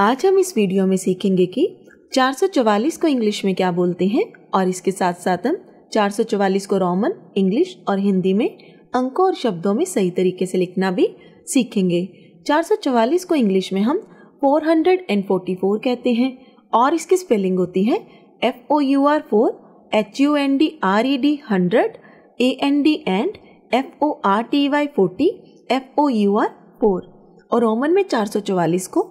आज हम इस वीडियो में सीखेंगे कि 444 को इंग्लिश में क्या बोलते हैं और इसके साथ साथ हम 444 को रोमन इंग्लिश और हिंदी में अंकों और शब्दों में सही तरीके से लिखना भी सीखेंगे 444 को इंग्लिश में हम 444 कहते हैं और इसकी स्पेलिंग होती है F O U R four H U N D R E D hundred A N D and F O R T Y forty F O U R four और रोमन में 444 को